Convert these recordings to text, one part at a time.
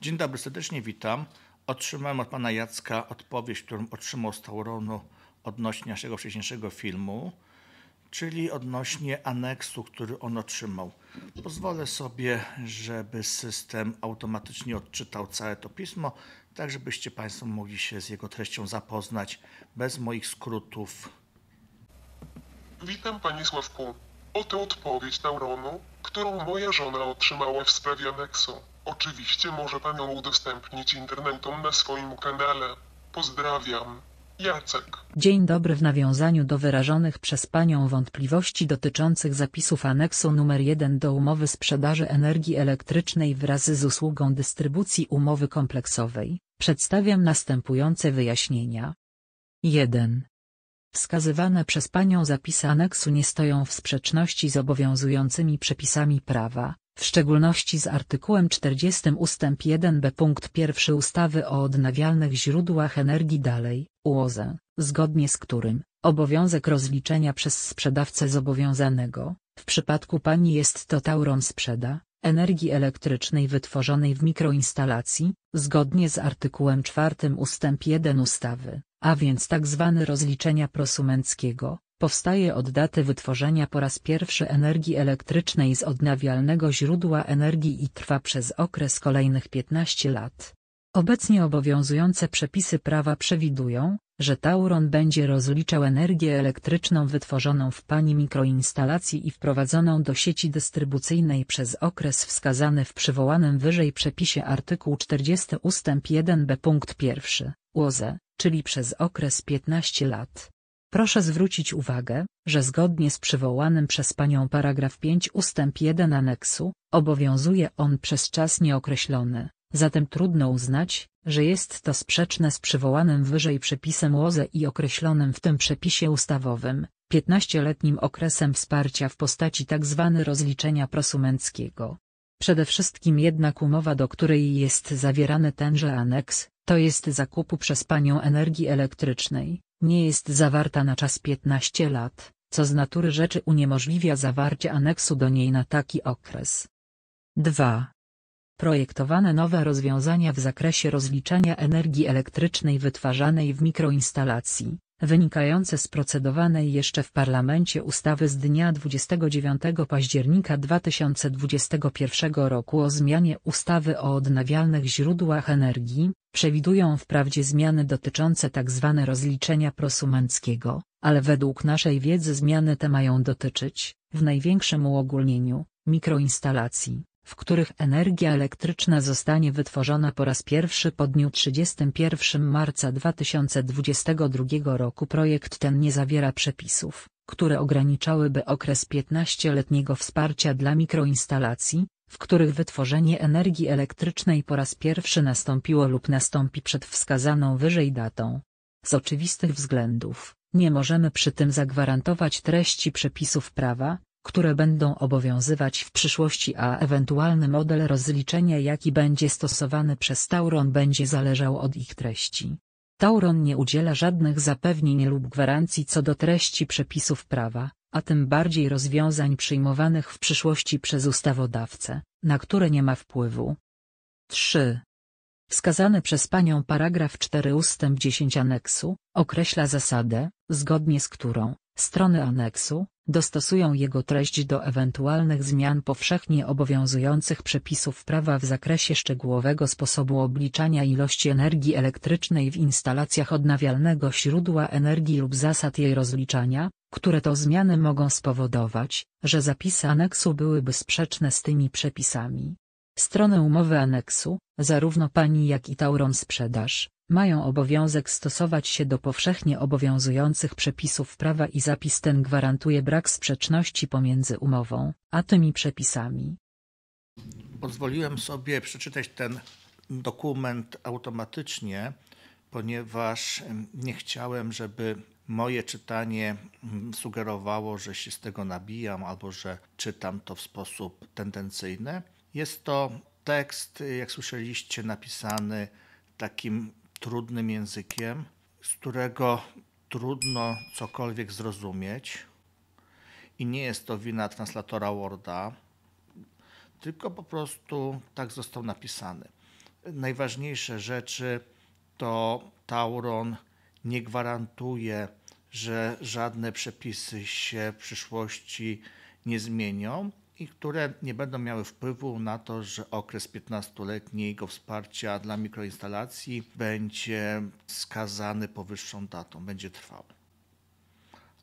Dzień dobry, serdecznie witam. Otrzymałem od pana Jacka odpowiedź, którą otrzymał z Tauronu odnośnie naszego wcześniejszego filmu, czyli odnośnie aneksu, który on otrzymał. Pozwolę sobie, żeby system automatycznie odczytał całe to pismo, tak żebyście państwo mogli się z jego treścią zapoznać bez moich skrótów. Witam panie Sławku. Oto odpowiedź Tauronu, którą moja żona otrzymała w sprawie aneksu. Oczywiście może Pan ją udostępnić internetom na swoim kanale. Pozdrawiam. Jacek. Dzień dobry w nawiązaniu do wyrażonych przez Panią wątpliwości dotyczących zapisów aneksu nr 1 do umowy sprzedaży energii elektrycznej wraz z usługą dystrybucji umowy kompleksowej, przedstawiam następujące wyjaśnienia. 1. Wskazywane przez Panią zapisy aneksu nie stoją w sprzeczności z obowiązującymi przepisami prawa, w szczególności z artykułem 40 ust. 1b punkt 1 ustawy o odnawialnych źródłach energii dalej, UOZE, zgodnie z którym, obowiązek rozliczenia przez sprzedawcę zobowiązanego, w przypadku pani jest to tauron sprzeda, energii elektrycznej wytworzonej w mikroinstalacji, zgodnie z artykułem 4 ust. 1 ustawy, a więc tzw. Tak rozliczenia prosumenckiego, powstaje od daty wytworzenia po raz pierwszy energii elektrycznej z odnawialnego źródła energii i trwa przez okres kolejnych 15 lat. Obecnie obowiązujące przepisy prawa przewidują, że Tauron będzie rozliczał energię elektryczną wytworzoną w pani mikroinstalacji i wprowadzoną do sieci dystrybucyjnej przez okres wskazany w przywołanym wyżej przepisie artykuł 40 ust. 1b punkt 1 UOZE, czyli przez okres 15 lat. Proszę zwrócić uwagę, że zgodnie z przywołanym przez Panią paragraf 5 ustęp 1 aneksu, obowiązuje on przez czas nieokreślony, zatem trudno uznać, że jest to sprzeczne z przywołanym wyżej przepisem łoze i określonym w tym przepisie ustawowym, 15-letnim okresem wsparcia w postaci tzw. Tak rozliczenia prosumenckiego. Przede wszystkim jednak umowa, do której jest zawierany tenże aneks, to jest zakupu przez Panią energii elektrycznej, nie jest zawarta na czas 15 lat, co z natury rzeczy uniemożliwia zawarcie aneksu do niej na taki okres. 2. Projektowane nowe rozwiązania w zakresie rozliczania energii elektrycznej wytwarzanej w mikroinstalacji, wynikające z procedowanej jeszcze w Parlamencie ustawy z dnia 29 października 2021 roku o zmianie ustawy o odnawialnych źródłach energii, przewidują wprawdzie zmiany dotyczące tzw. Tak rozliczenia prosumenckiego, ale według naszej wiedzy zmiany te mają dotyczyć, w największym uogólnieniu, mikroinstalacji w których energia elektryczna zostanie wytworzona po raz pierwszy po dniu 31 marca 2022 roku. Projekt ten nie zawiera przepisów, które ograniczałyby okres 15-letniego wsparcia dla mikroinstalacji, w których wytworzenie energii elektrycznej po raz pierwszy nastąpiło lub nastąpi przed wskazaną wyżej datą. Z oczywistych względów, nie możemy przy tym zagwarantować treści przepisów prawa, które będą obowiązywać w przyszłości a ewentualny model rozliczenia jaki będzie stosowany przez Tauron będzie zależał od ich treści. Tauron nie udziela żadnych zapewnień lub gwarancji co do treści przepisów prawa, a tym bardziej rozwiązań przyjmowanych w przyszłości przez ustawodawcę, na które nie ma wpływu. 3. Wskazany przez panią paragraf 4 ust. 10 aneksu, określa zasadę, zgodnie z którą, Strony aneksu dostosują jego treść do ewentualnych zmian powszechnie obowiązujących przepisów prawa w zakresie szczegółowego sposobu obliczania ilości energii elektrycznej w instalacjach odnawialnego źródła energii lub zasad jej rozliczania, które to zmiany mogą spowodować, że zapisy aneksu byłyby sprzeczne z tymi przepisami. Strony umowy aneksu, zarówno pani jak i Tauron Sprzedaż, mają obowiązek stosować się do powszechnie obowiązujących przepisów prawa i zapis ten gwarantuje brak sprzeczności pomiędzy umową, a tymi przepisami. Pozwoliłem sobie przeczytać ten dokument automatycznie, ponieważ nie chciałem, żeby moje czytanie mm, sugerowało, że się z tego nabijam albo że czytam to w sposób tendencyjny. Jest to tekst, jak słyszeliście, napisany takim trudnym językiem, z którego trudno cokolwiek zrozumieć. I nie jest to wina translatora Worda, tylko po prostu tak został napisany. Najważniejsze rzeczy to Tauron nie gwarantuje, że żadne przepisy się w przyszłości nie zmienią, i które nie będą miały wpływu na to, że okres 15-letniego wsparcia dla mikroinstalacji będzie skazany powyższą datą, będzie trwały.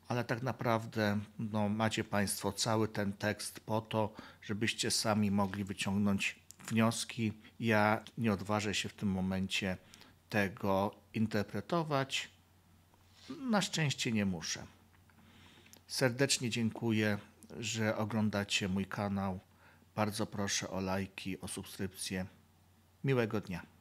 Ale tak naprawdę no, macie Państwo cały ten tekst po to, żebyście sami mogli wyciągnąć wnioski. Ja nie odważę się w tym momencie tego interpretować. Na szczęście nie muszę. Serdecznie dziękuję że oglądacie mój kanał. Bardzo proszę o lajki, o subskrypcję. Miłego dnia.